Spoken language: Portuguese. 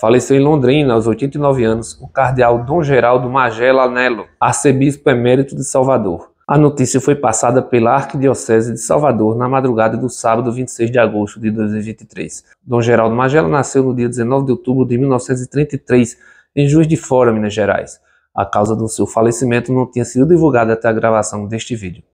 Faleceu em Londrina, aos 89 anos, o cardeal Dom Geraldo Magela Anelo, arcebispo emérito de Salvador. A notícia foi passada pela Arquidiocese de Salvador na madrugada do sábado 26 de agosto de 2023. Dom Geraldo Magela nasceu no dia 19 de outubro de 1933, em Juiz de Fora, Minas Gerais. A causa do seu falecimento não tinha sido divulgada até a gravação deste vídeo.